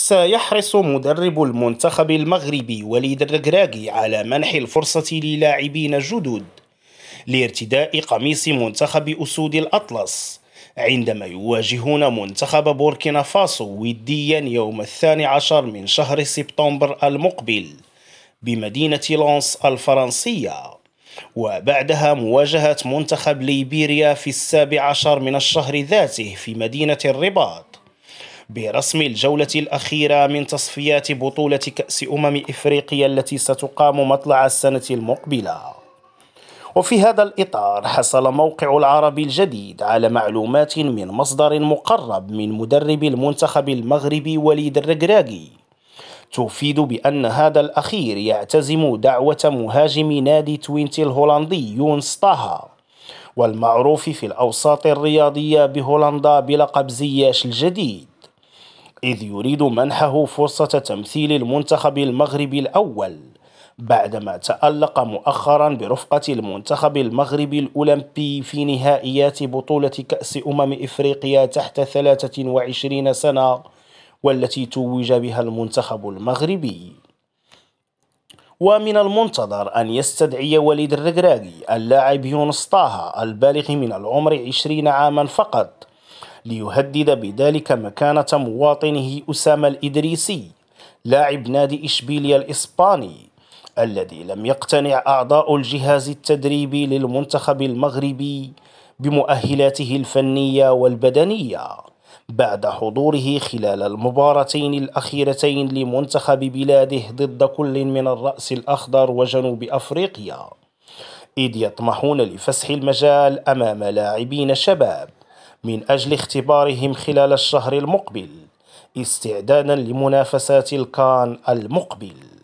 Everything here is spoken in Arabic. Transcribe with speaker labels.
Speaker 1: سيحرص مدرب المنتخب المغربي وليد الركراكي على منح الفرصة للاعبين جدد لارتداء قميص منتخب أسود الأطلس عندما يواجهون منتخب بوركينا فاسو وديا يوم الثاني عشر من شهر سبتمبر المقبل بمدينة لونس الفرنسية وبعدها مواجهة منتخب ليبيريا في السابع عشر من الشهر ذاته في مدينة الرباط برسم الجولة الأخيرة من تصفيات بطولة كأس أمم إفريقيا التي ستقام مطلع السنة المقبلة وفي هذا الإطار حصل موقع العربي الجديد على معلومات من مصدر مقرب من مدرب المنتخب المغربي وليد الركراكي تفيد بأن هذا الأخير يعتزم دعوة مهاجم نادي توينتي الهولندي يونس طه والمعروف في الأوساط الرياضية بهولندا بلقب زياش الجديد إذ يريد منحه فرصة تمثيل المنتخب المغربي الأول بعدما تألق مؤخرا برفقة المنتخب المغربي الأولمبي في نهائيات بطولة كأس أمم إفريقيا تحت 23 سنة والتي توج بها المنتخب المغربي ومن المنتظر أن يستدعي وليد الرقراقي اللاعب يونس طه البالغ من العمر 20 عاما فقط ليهدد بذلك مكانة مواطنه أسامة الإدريسي لاعب نادي إشبيليا الإسباني الذي لم يقتنع أعضاء الجهاز التدريبي للمنتخب المغربي بمؤهلاته الفنية والبدنية بعد حضوره خلال المباراتين الأخيرتين لمنتخب بلاده ضد كل من الرأس الأخضر وجنوب أفريقيا إذ يطمحون لفسح المجال أمام لاعبين شباب من أجل اختبارهم خلال الشهر المقبل استعدادا لمنافسات الكان المقبل